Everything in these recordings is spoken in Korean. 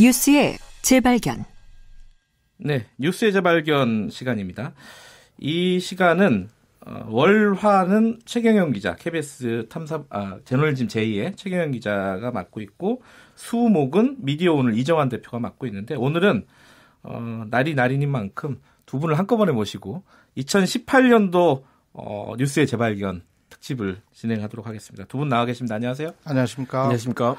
뉴스의 재발견. 네, 뉴스의 재발견 시간입니다. 이 시간은 어, 월화는 최경영 기자, KBS 탐사 아, 제널짐 제2의 최경영 기자가 맡고 있고 수목은 미디어 오늘 이정환 대표가 맡고 있는데 오늘은 어, 날이 날인 만큼 두 분을 한꺼번에 모시고 2018년도 어, 뉴스의 재발견 특집을 진행하도록 하겠습니다. 두 분 나와 계십니다. 안녕하세요. 안녕하십니까. 안녕하십니까.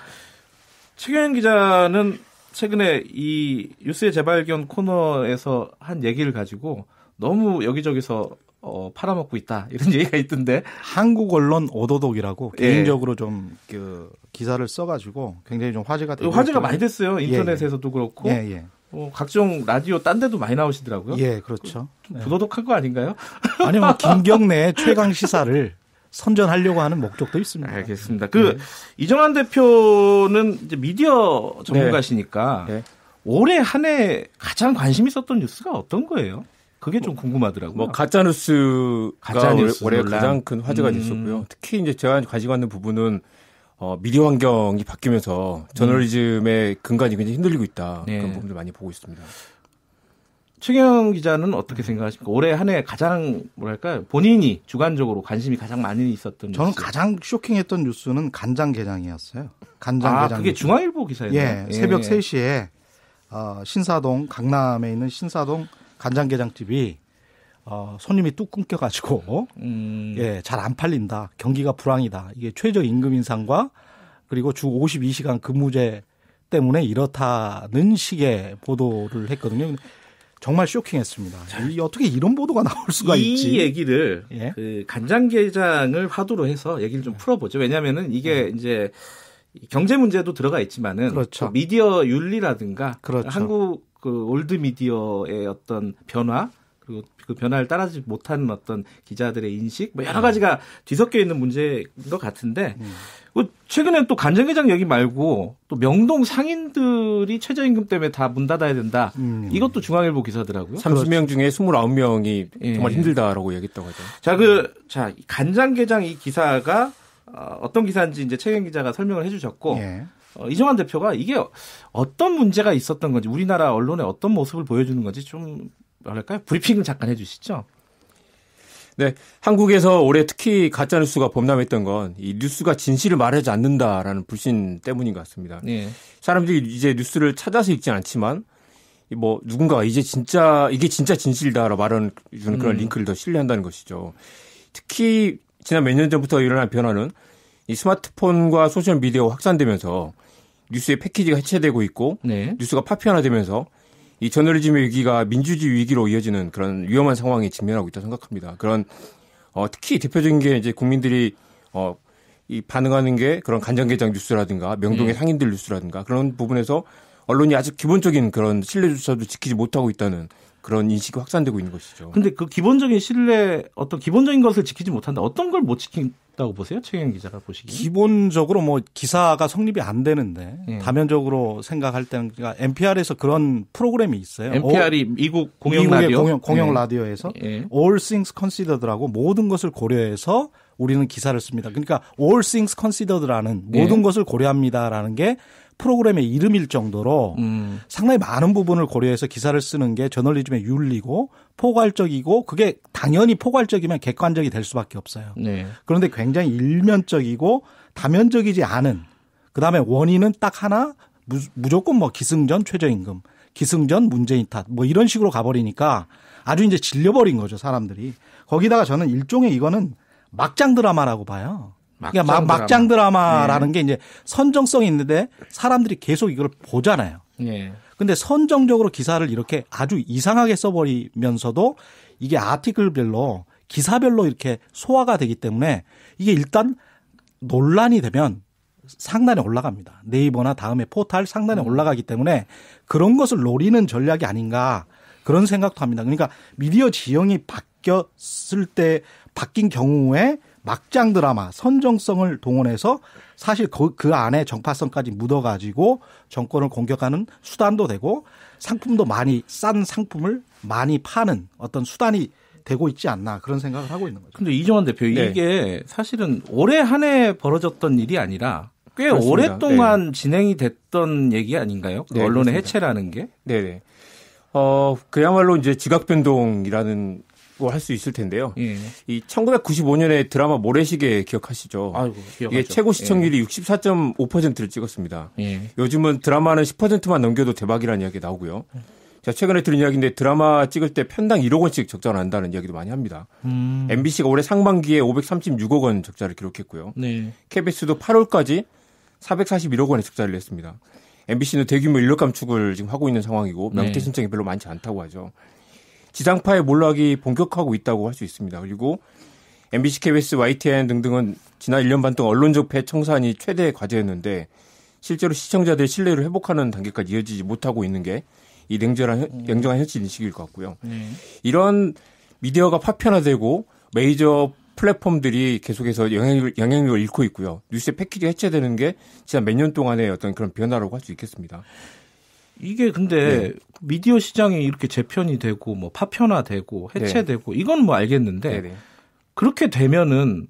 최경현 기자는 최근에 이 뉴스의 재발견 코너에서 한 얘기를 가지고 너무 여기저기서 어, 팔아먹고 있다 이런 얘기가 있던데 한국 언론 오도독이라고 예. 개인적으로 좀 그 기사를 써가지고 굉장히 좀 화제가 되고 화제가 많이 됐어요 예, 예. 인터넷에서도 예. 그렇고 예, 어, 각종 라디오 딴 데도 많이 나오시더라고요. 예, 그렇죠. 좀 부도덕한 거 아닌가요? 아니, 뭐, 김경래 최강 시사를 선전하려고 하는 목적도 있습니다. 알겠습니다. 그 네. 이정환 대표는 미디어 전문가시니까 네. 네. 올해 한 해 가장 관심 있었던 뉴스가 어떤 거예요? 그게 좀 궁금하더라고요. 뭐 가짜 뉴스가 짜 뉴스 올해 가장 큰 화제가 음. 됐었고요. 특히 이제 제가 관심 갖는 부분은 어, 미디어 환경이 바뀌면서 저널리즘의 근간이 굉장히 흔들리고 있다 그런 네. 부분들 많이 보고 있습니다. 최경 기자는 어떻게 생각하십니까? 올해 한 해 가장 뭐랄까요? 본인이 주관적으로 관심이 가장 많이 있었던 저는 뉴스. 가장 쇼킹했던 뉴스는 간장게장이었어요. 간장게장. 아, 그게 중앙일보 기사였나요? 예, 예, 새벽 3시에 예. 어, 신사동 강남에 있는 신사동 간장게장집이 어, 손님이 뚝 끊겨가지고 음. 예, 잘 안 팔린다. 경기가 불황이다. 이게 최저 임금 인상과 그리고 주 52시간 근무제 때문에 이렇다는 식의 보도를 했거든요. 정말 쇼킹했습니다. 이, 어떻게 이런 보도가 나올 수가 이 있지? 이 얘기를 예? 그 간장게장을 화두로 해서 얘기를 좀 예. 풀어보죠. 왜냐하면은 이게 네. 이제 경제 문제도 들어가 있지만은 그렇죠. 그 미디어 윤리라든가 그렇죠. 한국 그 올드 미디어의 어떤 변화 그, 그 변화를 따라지 못하는 어떤 기자들의 인식 뭐 여러 음. 가지가 뒤섞여 있는 문제인 것 같은데 음. 그 최근엔 또 간장게장 얘기 말고 또 명동 상인들이 최저임금 때문에 다 문 닫아야 된다. 음. 이것도 중앙일보 기사더라고요. 30명 중에 29명이 예. 정말 예. 힘들다라고 얘기했다고 하죠. 자, 그, 자, 간장게장 이 기사가 어, 어떤 기사인지 이제 최경 기자가 설명을 해주셨고 예. 어, 이정환 대표가 이게 어떤 문제가 있었던 건지 우리나라 언론의 어떤 모습을 보여주는 건지 좀 뭐랄까요 브리핑을 잠깐 해주시죠. 네, 한국에서 올해 특히 가짜 뉴스가 범람했던 건 이 뉴스가 진실을 말하지 않는다라는 불신 때문인 것 같습니다. 네. 사람들이 이제 뉴스를 찾아서 읽진 않지만 뭐 누군가가 이제 진짜 이게 진짜 진실다라고 이 말하는 그런 음. 링크를 더 신뢰한다는 것이죠. 특히 지난 몇 년 전부터 일어난 변화는 이 스마트폰과 소셜 미디어가 확산되면서 뉴스의 패키지가 해체되고 있고 네. 뉴스가 파편화되면서 이저널리즘 위기가 민주주의 위기로 이어지는 그런 위험한 상황에 직면하고 있다고 생각합니다. 그런 어, 특히 대표적인 게 이제 국민들이 어, 이 반응하는 게 그런 간장게장 뉴스라든가 명동의 음. 상인들 뉴스라든가 그런 부분에서 언론이 아직 기본적인 그런 신뢰조차도 지키지 못하고 있다는 그런 인식이 확산되고 있는 것이죠. 근데 그 기본적인 신뢰 어떤 기본적인 것을 지키지 못한다. 어떤 걸 못 지킨 있 다고 보세요, 최경 기자가 보시기 기본적으로 뭐 기사가 성립이 안 되는데 예. 다면적으로 생각할 때는 그러니까 NPR에서 그런 프로그램이 있어요. NPR이 오, 미국 공영 미국의 라디오 공영, 공영 예. 라디오에서 예. All Things Considered라고 모든 것을 고려해서 우리는 기사를 씁니다. 그러니까 All Things Considered라는 예. 모든 것을 고려합니다라는 게 프로그램의 이름일 정도로 음. 상당히 많은 부분을 고려해서 기사를 쓰는 게 저널리즘의 윤리고 포괄적이고 그게 당연히 포괄적이면 객관적이 될 수밖에 없어요. 네. 그런데 굉장히 일면적이고 다면적이지 않은 그다음에 원인은 딱 하나 무조건 뭐 기승전 최저임금 기승전 문재인 탓 뭐 이런 식으로 가버리니까 아주 이제 질려버린 거죠 사람들이 거기다가 저는 일종의 이거는 막장 드라마라고 봐요. 막장 그러니까 막, 막장 드라마라는 네. 예. 게 이제 선정성이 있는데 사람들이 계속 이걸 보잖아요. 예. 근데 선정적으로 기사를 이렇게 아주 이상하게 써버리면서도 이게 아티클별로 기사별로 이렇게 소화가 되기 때문에 이게 일단 논란이 되면 상단에 올라갑니다. 네이버나 다음에 포탈 상단에 음. 올라가기 때문에 그런 것을 노리는 전략이 아닌가 그런 생각도 합니다. 그러니까 미디어 지형이 바뀌었을 때 바뀐 경우에 막장 드라마 선정성을 동원해서 사실 그, 그 안에 정파성까지 묻어가지고 정권을 공격하는 수단도 되고 상품도 많이 싼 상품을 많이 파는 어떤 수단이 되고 있지 않나 그런 생각을 하고 있는 거죠. 근데 이정환 대표 네. 이게 사실은 올해 한 해 벌어졌던 일이 아니라 꽤 그렇습니다. 오랫동안 네. 진행이 됐던 얘기 아닌가요? 그 네, 언론의 그렇습니다. 해체라는 게. 네, 네. 어, 그야말로 이제 지각변동이라는 뭐 할수 있을 텐데요. 예. 이 1995년에 드라마 모래시계 기억하시죠? 아이고, 이게 최고 시청률이 예. 64.5%를 찍었습니다. 예. 요즘은 드라마는 10%만 넘겨도 대박이라는 이야기 나오고요. 제가 최근에 들은 이야기인데 드라마 찍을 때 편당 1억 원씩 적자를 난다는 이야기도 많이 합니다. 음. MBC가 올해 상반기에 536억 원 적자를 기록했고요. 네. KBS도 8월까지 441억 원의 적자를 냈습니다. MBC는 대규모 인력 감축을 지금 하고 있는 상황이고 명퇴 네. 신청이 별로 많지 않다고 하죠. 지상파의 몰락이 본격화하고 있다고 할 수 있습니다. 그리고 MBC, KBS, YTN 등등은 지난 1년 반 동안 언론적 폐청산이 최대의 과제였는데 실제로 시청자들의 신뢰를 회복하는 단계까지 이어지지 못하고 있는 게이 음. 냉정한, 냉정한 현실 인식일 것 같고요. 네. 이런 미디어가 파편화되고 메이저 플랫폼들이 계속해서 영향력을, 영향력을 잃고 있고요. 뉴스의 패키지 해체되는 게 지난 몇 년 동안의 어떤 그런 변화라고 할 수 있겠습니다. 이게 근데 네. 미디어 시장이 이렇게 재편이 되고 뭐 파편화되고 해체되고 네. 이건 뭐 알겠는데 네, 네 그렇게 되면은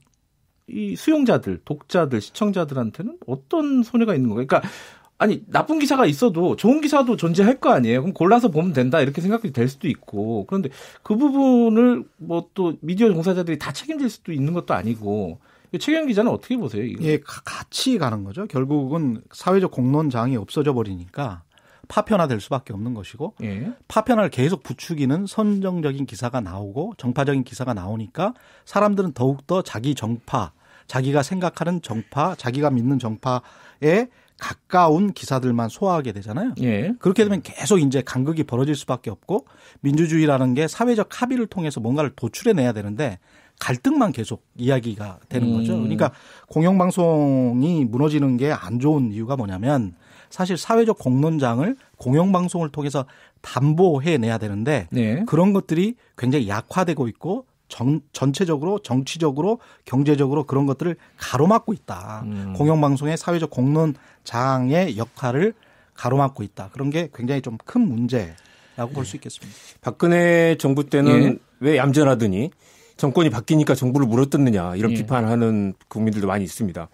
이 수용자들, 독자들, 시청자들한테는 어떤 손해가 있는 거예요? 그러니까 아니 나쁜 기사가 있어도 좋은 기사도 존재할 거 아니에요. 그럼 골라서 보면 된다 이렇게 생각이 될 수도 있고 그런데 그 부분을 뭐 또 미디어 종사자들이 다 책임질 수도 있는 것도 아니고 최경 기자는 어떻게 보세요? 이거? 예, 같이 가는 거죠. 결국은 사회적 공론장이 없어져 버리니까 파편화될 수밖에 없는 것이고 예. 파편화를 계속 부추기는 선정적인 기사가 나오고 정파적인 기사가 나오니까 사람들은 더욱더 자기 정파, 자기가 생각하는 정파, 자기가 믿는 정파에 가까운 기사들만 소화하게 되잖아요. 예. 그렇게 되면 계속 이제 간극이 벌어질 수밖에 없고 민주주의라는 게 사회적 합의를 통해서 뭔가를 도출해내야 되는데 갈등만 계속 이야기가 되는 음. 거죠. 그러니까 공영방송이 무너지는 게 안 좋은 이유가 뭐냐면 사실 사회적 공론장을 공영방송을 통해서 담보해내야 되는데 네. 그런 것들이 굉장히 약화되고 있고 정, 전체적으로 정치적으로 경제적으로 그런 것들을 가로막고 있다. 음. 공영방송의 사회적 공론장의 역할을 가로막고 있다. 그런 게 굉장히 좀 큰 문제라고 볼수 네. 있겠습니다. 박근혜 정부 때는 예. 왜 얌전하더니 정권이 바뀌니까 정부를 물어뜯느냐 이런 예. 비판하는 국민들도 많이 있습니다.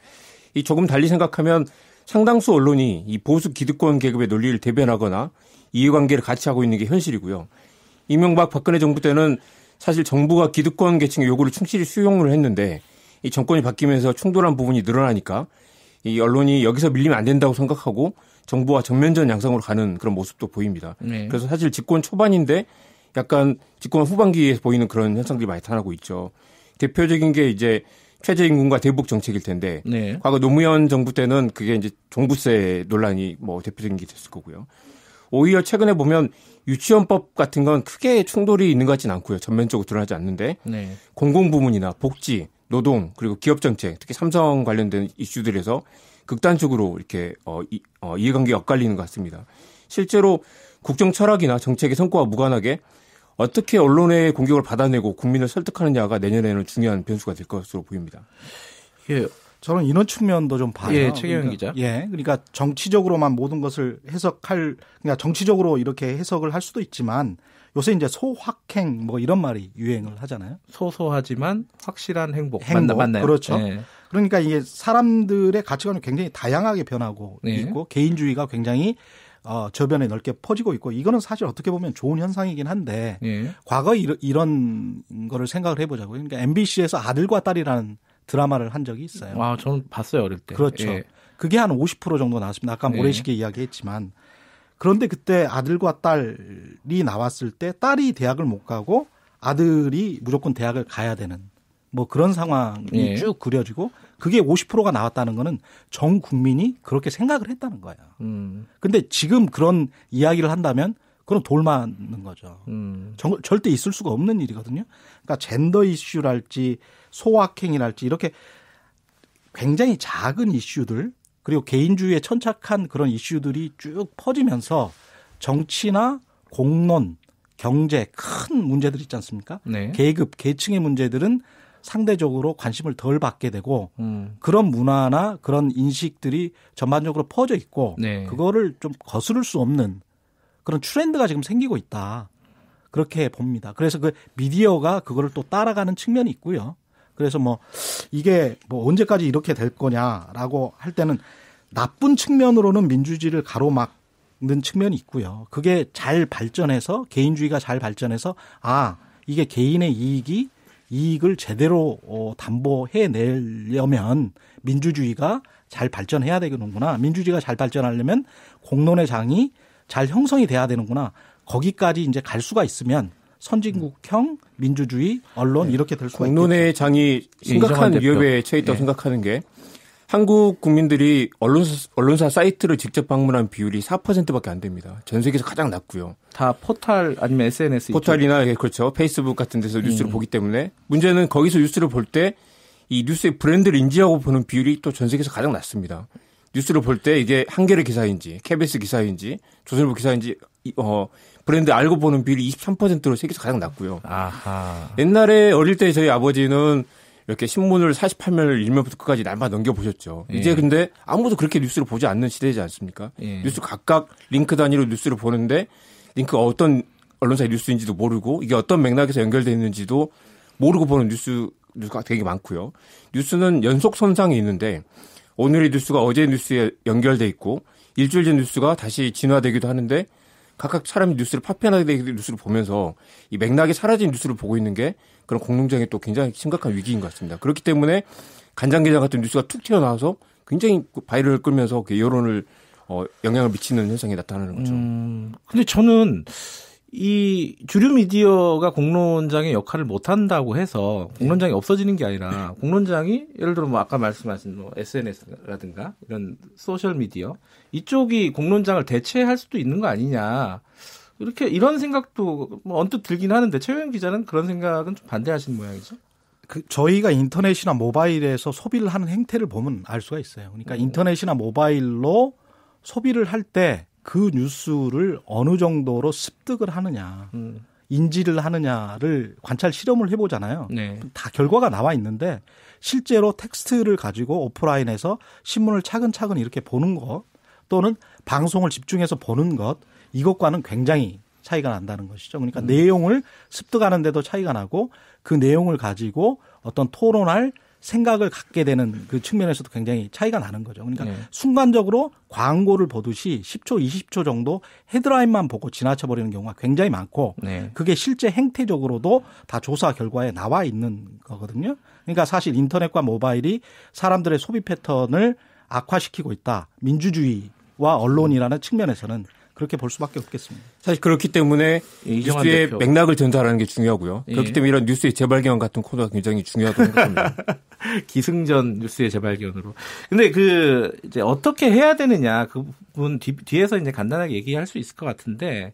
이 조금 달리 생각하면 상당수 언론이 이 보수 기득권 계급의 논리를 대변하거나 이해관계를 같이 하고 있는 게 현실이고요. 이명박 박근혜 정부 때는 사실 정부가 기득권 계층의 요구를 충실히 수용을 했는데 이 정권이 바뀌면서 충돌한 부분이 늘어나니까 이 언론이 여기서 밀리면 안 된다고 생각하고 정부와 정면전 양상으로 가는 그런 모습도 보입니다. 네. 그래서 사실 집권 초반인데 약간 집권 후반기에 보이는 그런 현상들이 많이 나타나고 있죠. 대표적인 게 이제 최저임금과 대북 정책일 텐데 네. 과거 노무현 정부 때는 그게 이제 종부세 논란이 뭐 대표적인 게 됐을 거고요. 오히려 최근에 보면 유치원법 같은 건 크게 충돌이 있는 것같지는 않고요. 전면적으로 드러나지 않는데 네. 공공부문이나 복지, 노동 그리고 기업 정책 특히 삼성 관련된 이슈들에서 극단적으로 이렇게 어, 이, 어, 이해관계가 엇갈리는 것 같습니다. 실제로 국정 철학이나 정책의 성과와 무관하게 어떻게 언론의 공격을 받아내고 국민을 설득하느냐가 내년에는 중요한 변수가 될 것으로 보입니다. 예. 저는 이런 측면도 좀 봐요. 예, 최경 그러니까 기자. 예, 그러니까 정치적으로만 모든 것을 해석할, 그러니까 정치적으로 이렇게 해석을 할 수도 있지만 요새 이제 소확행 뭐 이런 말이 유행을 하잖아요. 소소하지만 확실한 행복. 행복 맞나, 요 그렇죠. 예. 그러니까 이게 사람들의 가치관이 굉장히 다양하게 변하고 예. 있고 개인주의가 굉장히 어, 저변에 넓게 퍼지고 있고 이거는 사실 어떻게 보면 좋은 현상이긴 한데 예. 과거 이런, 이런 거를 생각을 해보자고요. 그러니까 MBC에서 아들과 딸이라는 드라마를 한 적이 있어요. 아, 저는 봤어요 어릴 때. 그렇죠. 예. 그게 한 50% 정도 나왔습니다. 아까 예. 모래시계 예. 이야기했지만 그런데 그때 아들과 딸이 나왔을 때 딸이 대학을 못 가고 아들이 무조건 대학을 가야 되는 뭐 그런 상황이 예. 쭉 그려지고 그게 50%가 나왔다는 거는 전 국민이 그렇게 생각을 했다는 거예요. 음. 근데 지금 그런 이야기를 한다면 그건 돌맞는 거죠. 음. 정, 절대 있을 수가 없는 일이거든요. 그러니까 젠더 이슈랄지 소확행이랄지 이렇게 굉장히 작은 이슈들 그리고 개인주의에 천착한 그런 이슈들이 쭉 퍼지면서 정치나 공론, 경제 큰 문제들 있지 않습니까? 네. 계급, 계층의 문제들은 상대적으로 관심을 덜 받게 되고 음. 그런 문화나 그런 인식들이 전반적으로 퍼져 있고 네. 그거를 좀 거스를 수 없는 그런 트렌드가 지금 생기고 있다. 그렇게 봅니다. 그래서 그 미디어가 그거를 또 따라가는 측면이 있고요. 그래서 뭐 이게 뭐 언제까지 이렇게 될 거냐라고 할 때는 나쁜 측면으로는 민주주의를 가로막는 측면이 있고요. 그게 잘 발전해서 개인주의가 잘 발전해서 아, 이게 개인의 이익이 이익을 제대로 어, 담보해내려면 민주주의가 잘 발전해야 되는구나. 민주주의가 잘 발전하려면 공론의 장이 잘 형성이 돼야 되는구나. 거기까지 이제 갈 수가 있으면 선진국형 민주주의 언론 네. 이렇게 될 수가 있죠. 공론의 장이 예, 심각한 위협에 처해 다고 네. 예. 생각하는 게 한국 국민들이 언론사, 언론사 사이트를 직접 방문한 비율이 4%밖에 안 됩니다. 전 세계에서 가장 낮고요. 다 포털 아니면 SNS 포털이나 예, 그렇죠. 페이스북 같은 데서 뉴스를 음. 보기 때문에 문제는 거기서 뉴스를 볼 때 이 뉴스의 브랜드를 인지하고 보는 비율이 또 전 세계에서 가장 낮습니다. 뉴스를 볼 때 이게 한겨레 기사인지 KBS 기사인지 조선일보 기사인지 어 브랜드 알고 보는 비율이 23%로 세계에서 가장 낮고요. 아하. 옛날에 어릴 때 저희 아버지는 이렇게 신문을 48면을 일면부터 끝까지 날마 다 넘겨보셨죠. 예. 이제 근데 아무도 그렇게 뉴스를 보지 않는 시대이지 않습니까? 예. 뉴스 각각 링크 단위로 뉴스를 보는데 링크가 어떤 언론사의 뉴스인지도 모르고 이게 어떤 맥락에서 연결돼 있는지도 모르고 보는 뉴스 뉴스가 되게 많고요. 뉴스는 연속 선상이 있는데 오늘의 뉴스가 어제 뉴스에 연결돼 있고 일주일 전 뉴스가 다시 진화되기도 하는데 각각 사람이 뉴스를 파편화되게 뉴스를 보면서 이 맥락이 사라진 뉴스를 보고 있는 게 그런 공농장이 또 굉장히 심각한 위기인 것 같습니다. 그렇기 때문에 간장게장 같은 뉴스가 툭 튀어나와서 굉장히 그 바위를 이 끌면서 그 여론을 어, 영향을 미치는 현상이 나타나는 거죠. 음, 근데 저는 이 주류 미디어가 공론장의 역할을 못 한다고 해서 공론장이 예. 없어지는 게 아니라 공론장이 예를 들어 뭐 아까 말씀하신 뭐 SNS라든가 이런 소셜 미디어 이쪽이 공론장을 대체할 수도 있는 거 아니냐. 이렇게 이런 생각도 뭐 언뜻 들긴 하는데 최영 기자는 그런 생각은 좀 반대하시는 모양이죠. 그 저희가 인터넷이나 모바일에서 소비를 하는 행태를 보면 알 수가 있어요. 그러니까 음. 인터넷이나 모바일로 소비를 할 때 그 뉴스를 어느 정도로 습득을 하느냐, 음. 인지를 하느냐를 관찰 실험을 해보잖아요. 네. 다 결과가 나와 있는데 실제로 텍스트를 가지고 오프라인에서 신문을 차근차근 이렇게 보는 거 또는 방송을 집중해서 보는 것 이것과는 굉장히 차이가 난다는 것이죠. 그러니까 음. 내용을 습득하는데도 차이가 나고 그 내용을 가지고 어떤 토론할 생각을 갖게 되는 그 측면에서도 굉장히 차이가 나는 거죠. 그러니까 네. 순간적으로 광고를 보듯이 10초, 20초 정도 헤드라인만 보고 지나쳐버리는 경우가 굉장히 많고 네. 그게 실제 행태적으로도 다 조사 결과에 나와 있는 거거든요. 그러니까 사실 인터넷과 모바일이 사람들의 소비 패턴을 악화시키고 있다. 민주주의 와 언론이라는 측면에서는 그렇게 볼 수밖에 없겠습니다. 사실 그렇기 때문에 예, 뉴스의 대표. 맥락을 전달하는 게 중요하고요. 예. 그렇기 때문에 이런 뉴스의 재발견 같은 코드가 굉장히 중요하다고 생각합니다. 기승전 뉴스의 재발견으로. 근데 그 이제 어떻게 해야 되느냐 그 부분 뒤, 뒤에서 이제 간단하게 얘기할 수 있을 것 같은데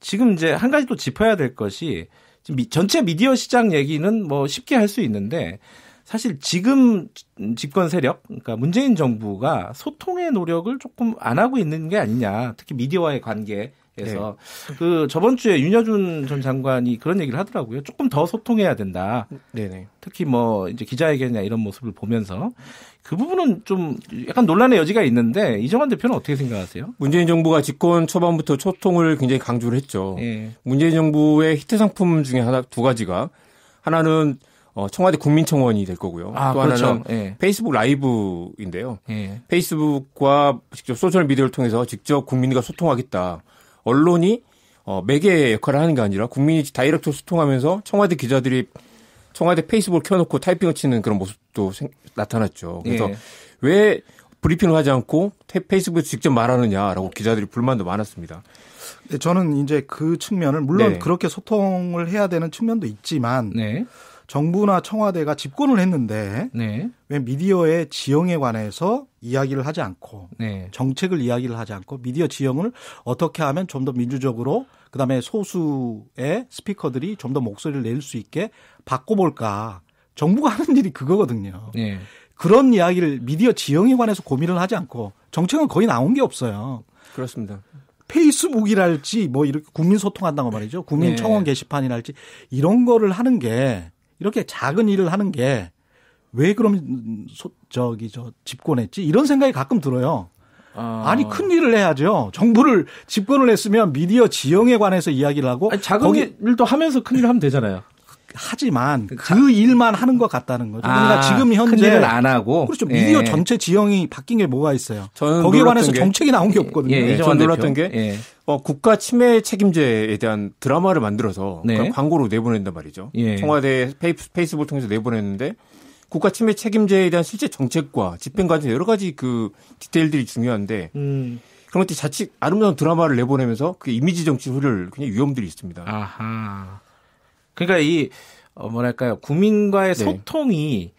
지금 이제 한 가지 또 짚어야 될 것이 지금 전체 미디어 시장 얘기는 뭐 쉽게 할 수 있는데 사실 지금 집권 세력, 그러니까 문재인 정부가 소통의 노력을 조금 안 하고 있는 게 아니냐. 특히 미디어와의 관계. 에서그 네. 저번 주에 윤여준 전 장관이 그런 얘기를 하더라고요. 조금 더 소통해야 된다. 네네. 특히 뭐 이제 기자회견이나 이런 모습을 보면서 그 부분은 좀 약간 논란의 여지가 있는데 이정환 대표는 어떻게 생각하세요? 문재인 정부가 집권 초반부터 소통을 굉장히 강조를 했죠. 네. 문재인 정부의 히트 상품 중에 하나 두 가지가 하나는 어, 청와대 국민청원이 될 거고요. 아, 또 그렇죠. 하나는 예. 페이스북 라이브인데요. 예. 페이스북과 직접 소셜 미디어를 통해서 직접 국민과 소통하겠다. 언론이 어, 매개 역할을 하는 게 아니라 국민이 다이렉트로 소통하면서 청와대 기자들이 청와대 페이스북을 켜놓고 타이핑을 치는 그런 모습도 생, 나타났죠. 그래서 예. 왜 브리핑을 하지 않고 페이스북에서 직접 말하느냐라고 기자들이 불만도 많았습니다. 네, 저는 이제 그 측면을 물론 네. 그렇게 소통을 해야 되는 측면도 있지만 네. 정부나 청와대가 집권을 했는데 네. 왜 미디어의 지형에 관해서 이야기를 하지 않고 네. 정책을 이야기를 하지 않고 미디어 지형을 어떻게 하면 좀 더 민주적으로 그다음에 소수의 스피커들이 좀 더 목소리를 낼 수 있게 바꿔볼까 정부가 하는 일이 그거거든요. 네. 그런 이야기를 미디어 지형에 관해서 고민을 하지 않고 정책은 거의 나온 게 없어요. 그렇습니다. 페이스북이랄지 뭐 이렇게 국민 소통한다고 말이죠. 국민 청원 네. 게시판이랄지 이런 거를 하는 게 이렇게 작은 일을 하는 게 왜 그럼 소, 저기 저 집권했지 이런 생각이 가끔 들어요. 아. 니큰 일을 해야죠. 정부를 집권을 했으면 미디어 지형에 관해서 이야기를 하고 아니, 작은 거기... 일도 하면서 큰 일을 하면 되잖아요. 하지만 그러니까 그 일만 하는 것 같다는 거죠. 아, 그러니까 아, 지금 현재 는안 하고 그렇죠. 예. 미디어 예. 전체 지형이 바뀐 게 뭐가 있어요. 거기에 관해서 게, 정책이 나온 게 예, 없거든요. 예, 예, 전 놀랐던 게 예. 어, 국가 침해 책임제에 대한 드라마를 만들어서 네. 광고로 내보낸단 말이죠. 예. 청와대 페이스북 통해서 내보냈는데 국가 침해 책임제에 대한 실제 정책과 집행 과정 여러 가지 그 디테일들이 중요한데 음. 그런 것들이 자칫 아름다운 드라마를 내보내면서 그 이미지 정치 흐를 굉장히 위험들이 있습니다. 아하. 그러니까 이 어, 뭐랄까요 국민과의 네. 소통이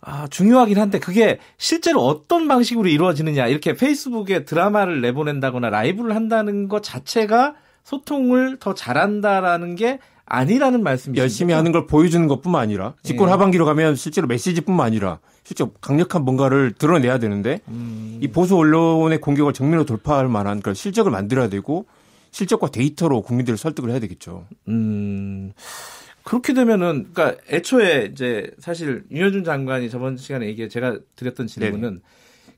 아, 중요하긴 한데 그게 실제로 어떤 방식으로 이루어지느냐 이렇게 페이스북에 드라마를 내보낸다거나 라이브를 한다는 것 자체가 소통을 더 잘한다라는 게 아니라는 말씀이시죠. 열심히 하는 걸 보여주는 것뿐만 아니라 직권 예. 하반기로 가면 실제로 메시지뿐만 아니라 실제 강력한 뭔가를 드러내야 되는데 음. 이 보수 언론의 공격을 정면으로 돌파할 만한 그런 실적을 만들어야 되고 실적과 데이터로 국민들을 설득을 해야 되겠죠. 음. 그렇게 되면은 그러니까 애초에 이제 사실 윤여준 장관이 저번 시간에 얘기해 제가 드렸던 질문은 네네.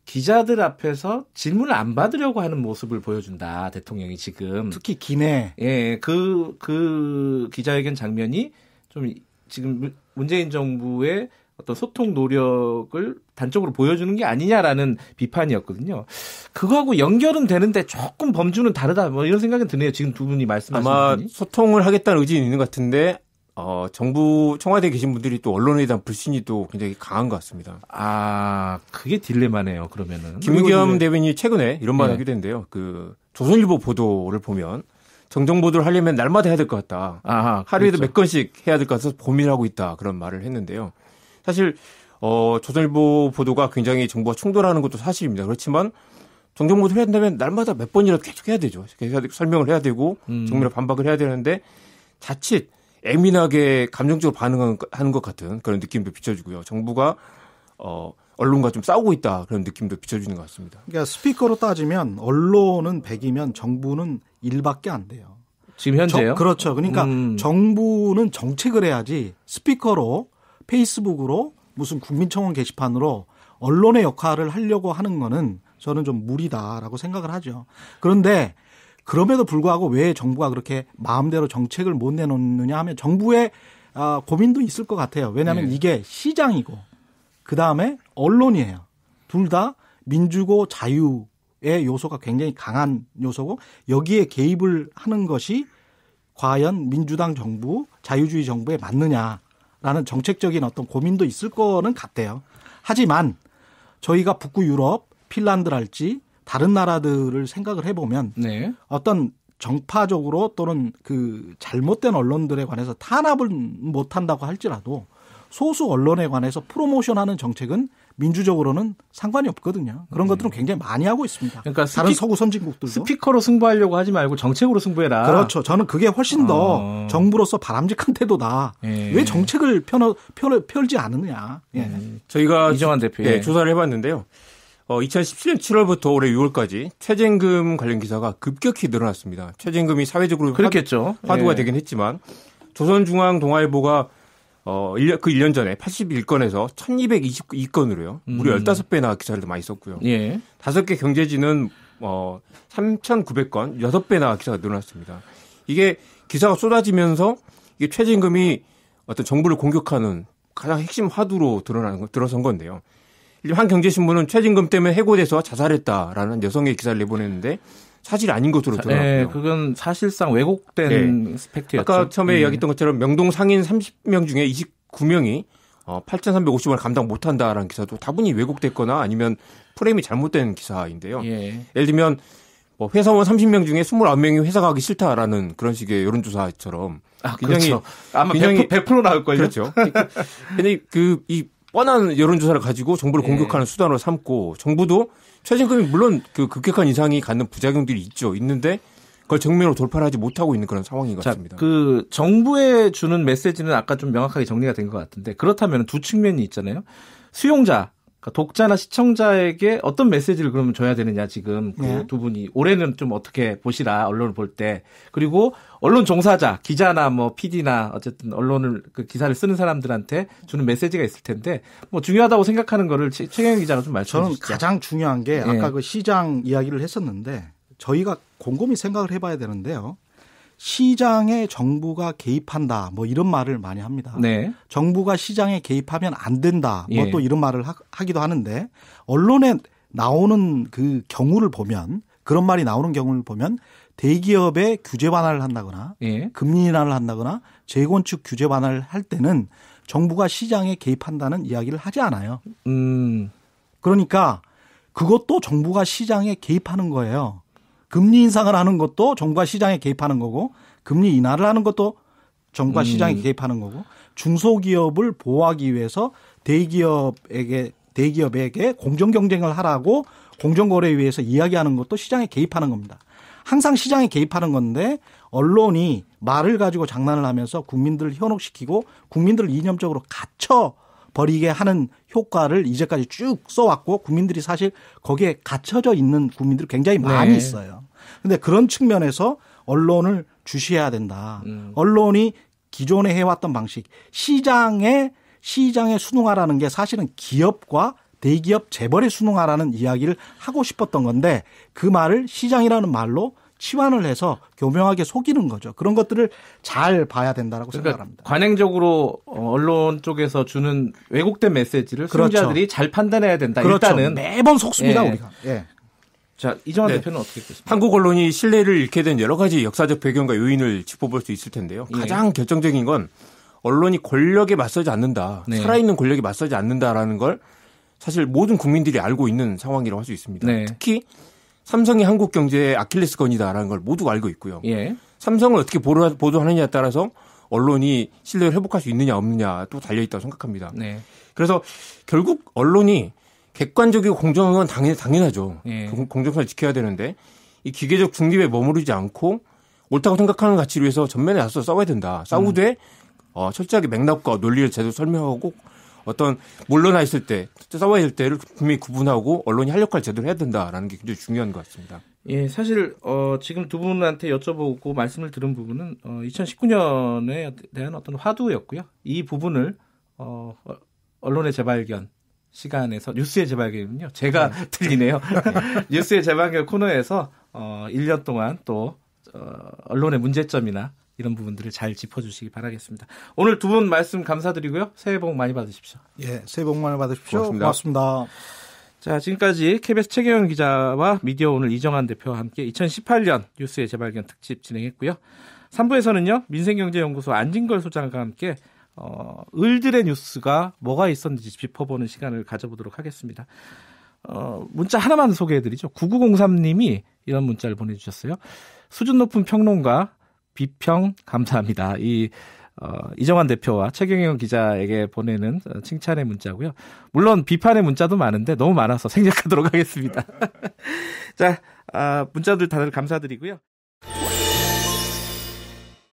기자들 앞에서 질문을 안 받으려고 하는 모습을 보여준다 대통령이 지금 특히 기내 예그그 그 기자회견 장면이 좀 지금 문재인 정부의 어떤 소통 노력을 단적으로 보여주는 게 아니냐라는 비판이었거든요. 그거하고 연결은 되는데 조금 범주는 다르다 뭐 이런 생각이 드네요. 지금 두 분이 말씀하신 아마 분 소통을 하겠다는 의지는 있는 것 같은데 어, 정부 청와대에 계신 분들이 또 언론에 대한 불신이 또 굉장히 강한 것 같습니다. 아 그게 딜레마네요. 그러면은 김우겸 대변인이 최근에 이런 말을 네. 하게된대요그 조선일보 보도를 보면 정정 보도를 하려면 날마다 해야 될 것 같다. 아하, 하루에도 그렇죠. 몇 건씩 해야 될 것 같아서 고민을 하고 있다 그런 말을 했는데요. 사실 어 조선일보 보도가 굉장히 정부와 충돌하는 것도 사실입니다. 그렇지만 정정보도 해야 된다면 날마다 몇 번이라도 계속 해야 되죠. 계속 설명을 해야 되고 음. 정밀한 반박을 해야 되는데 자칫 예민하게 감정적으로 반응하는 것 같은 그런 느낌도 비춰지고요. 정부가 어 언론과 좀 싸우고 있다 그런 느낌도 비춰지는 것 같습니다. 그러니까 스피커로 따지면 언론은 100이면 정부는 1밖에 안 돼요. 지금 현재요? 저, 그렇죠. 그러니까 음. 정부는 정책을 해야지 스피커로 페이스북으로 무슨 국민청원 게시판으로 언론의 역할을 하려고 하는 거는 저는 좀 무리다라고 생각을 하죠. 그런데 그럼에도 불구하고 왜 정부가 그렇게 마음대로 정책을 못 내놓느냐 하면 정부의 아, 고민도 있을 것 같아요. 왜냐하면 네. 이게 시장이고 그 다음에 언론이에요. 둘 다 민주고 자유의 요소가 굉장히 강한 요소고 여기에 개입을 하는 것이 과연 민주당 정부, 자유주의 정부에 맞느냐 라는 정책적인 어떤 고민도 있을 거는 같대요 하지만 저희가 북구 유럽, 핀란드랄지 다른 나라들을 생각을 해보면 네. 어떤 정파적으로 또는 그 잘못된 언론들에 관해서 탄압을 못한다고 할지라도 소수 언론에 관해서 프로모션하는 정책은 민주적으로는 상관이 없거든요. 그런 음. 것들은 굉장히 많이 하고 있습니다. 그러니까 스피, 다른 서구 선진국들도 스피커로 승부하려고 하지 말고 정책으로 승부해라. 그렇죠. 저는 그게 훨씬 더 어. 정부로서 바람직한 태도다. 예. 왜 정책을 펴, 펴, 펼지 않느냐. 예. 예. 저희가 이정환 대표 예. 조사를 해봤는데요. 어, 2017년 7월부터 올해 6월까지 최저임금 관련 기사가 급격히 늘어났습니다. 최저임금이 사회적으로 그렇겠죠. 화두, 가 예. 되긴 했지만 조선중앙동아일보가 어, 1년, 그 1년 전에 81건에서 1222건으로요. 무려 음. 15배나 기사를 많이 썼고요. 예. 5개 경제지는 어, 3,900건, 6배나 기사가 늘어났습니다. 이게 기사가 쏟아지면서 이게 최저임금이 어떤 정부를 공격하는 가장 핵심 화두로 드러나는, 들어선 건데요. 한경제신문은 최저임금 때문에 해고돼서 자살했다라는 여성의 기사를 내보냈는데 사실 아닌 것으로 드러났고요. 네, 그건 사실상 왜곡된 네. 스펙트였죠. 아까 처음에 네. 이야기했던 것처럼 명동 상인 30명 중에 29명이 어, 8,350원을 감당 못한다라는 기사도 다분히 왜곡됐거나 아니면 프레임이 잘못된 기사인데요. 예. 예를 들면 뭐 회사원 30명 중에 29명이 회사 가기 싫다라는 그런 식의 여론조사처럼 아, 굉장히 그렇죠. 아마 굉장히 100%, 100% 나올 거예요. 그렇죠. 근데 그 이 뻔한 여론조사를 가지고 정부를 예. 공격하는 수단으로 삼고 정부도 최저임금이 물론 그 급격한 인상이 갖는 부작용들이 있죠. 있는데 그걸 정면으로 돌파를 하지 못하고 있는 그런 상황인 것 같습니다. 자, 그 정부에 주는 메시지는 아까 좀 명확하게 정리가 된 것 같은데 그렇다면 두 측면이 있잖아요. 수용자 그러니까 독자나 시청자에게 어떤 메시지를 그러면 줘야 되느냐 지금 그두 네. 분이 올해는 좀 어떻게 보시라 언론을 볼 때 그리고 언론 종사자 기자나 뭐 PD나 어쨌든 언론을 그 기사를 쓰는 사람들한테 주는 메시지가 있을 텐데 뭐 중요하다고 생각하는 거를 최경영 기자가 좀 말씀해 주시죠. 저는 가장 중요한 게 예. 아까 네. 그 시장 이야기를 했었는데 저희가 곰곰이 생각을 해봐야 되는데요. 시장에 정부가 개입한다 뭐 이런 말을 많이 합니다. 네. 정부가 시장에 개입하면 안 된다 뭐또 예. 이런 말을 하, 기도 하는데 언론에 나오는 그 경우를 보면 그런 말이 나오는 경우를 보면 대기업의 규제 완화를 한다거나 예. 금리 인하를 한다거나 재건축 규제 완화를 할 때는 정부가 시장에 개입한다는 이야기를 하지 않아요. 음. 그러니까 그것도 정부가 시장에 개입하는 거예요. 금리 인상을 하는 것도 정부가 시장에 개입하는 거고 금리 인하를 하는 것도 정부가 음. 시장에 개입하는 거고 중소기업을 보호하기 위해서 대기업에게 대기업에게 공정 경쟁을 하라고 공정거래에 위서 이야기하는 것도 시장에 개입하는 겁니다. 항상 시장에 개입하는 건데 언론이 말을 가지고 장난을 하면서 국민들을 현혹시키고 국민들을 이념적으로 갇혀 버리게 하는 효과를 이제까지 쭉 써왔고 국민들이 사실 거기에 갇혀져 있는 국민들이 굉장히 많이 네. 있어요. 근데 그런 측면에서 언론을 주시해야 된다. 음. 언론이 기존에 해왔던 방식, 시장에 시장에 순응하라는게 사실은 기업과 대기업 재벌에 순응하라는 이야기를 하고 싶었던 건데 그 말을 시장이라는 말로 치환을 해서 교묘하게 속이는 거죠. 그런 것들을 잘 봐야 된다라고 그러니까 생각합니다. 관행적으로 언론 쪽에서 주는 왜곡된 메시지를 그렇죠. 수용자들이 잘 판단해야 된다. 그렇죠. 일단은 매번 속습니다 예. 우리가. 예. 자, 이정환 네. 대표는 어떻게 보십니까? 한국 언론이 신뢰를 잃게 된 여러 가지 역사적 배경과 요인을 짚어볼 수 있을 텐데요. 예. 가장 예. 결정적인 건 언론이 권력에 맞서지 않는다. 네. 살아있는 권력에 맞서지 않는다라는 걸 사실 모든 국민들이 알고 있는 상황이라고 할 수 있습니다. 네. 특히 삼성이 한국 경제의 아킬레스건이다라는 걸 모두 알고 있고요. 예. 삼성을 어떻게 보도하느냐에 따라서 언론이 신뢰를 회복할 수 있느냐 없느냐또 달려 있다고 생각합니다. 네. 그래서 결국 언론이 객관적이고 공정한 건 당연, 하죠 예. 공정성을 지켜야 되는데 이 기계적 중립에 머무르지 않고 옳다고 생각하는 가치를 위해서 전면에 나서 싸워야 된다. 싸우되 음. 어, 철저하게 맥락과 논리를 제대로 설명하고 어떤 물러나 있을 때 싸워 야할 때를 분명히 구분하고 언론이 할 역할 제대로 해야 된다라는 게 굉장히 중요한 것 같습니다. 예, 사실 어, 지금 두 분한테 여쭤보고 말씀을 들은 부분은 어, 2019년에 대한 어떤 화두였고요. 이 부분을 어, 언론의 재발견 시간에서 뉴스의 재발견은요. 제가 네. 틀리네요. 네. 뉴스의 재발견 코너에서 어, 1년 동안 또 어, 언론의 문제점이나 이런 부분들을 잘 짚어주시기 바라겠습니다. 오늘 두 분 말씀 감사드리고요. 새해 복 많이 받으십시오. 예, 새해 복 많이 받으십시오. 고맙습니다. 고맙습니다. 자, 지금까지 KBS 최경영 기자와 미디어 오늘 이정환 대표와 함께 2018년 뉴스의 재발견 특집 진행했고요. 3부에서는요, 민생경제연구소 안진걸 소장과 함께 어, 을들의 뉴스가 뭐가 있었는지 짚어보는 시간을 가져보도록 하겠습니다. 어, 문자 하나만 소개해드리죠. 9903님이 이런 문자를 보내주셨어요. 수준 높은 평론가, 비평 감사합니다. 이 어, 이정환 대표와 최경영 기자에게 보내는 칭찬의 문자고요. 물론 비판의 문자도 많은데 너무 많아서 생략하도록 하겠습니다. 자, 아, 문자들 다들 감사드리고요.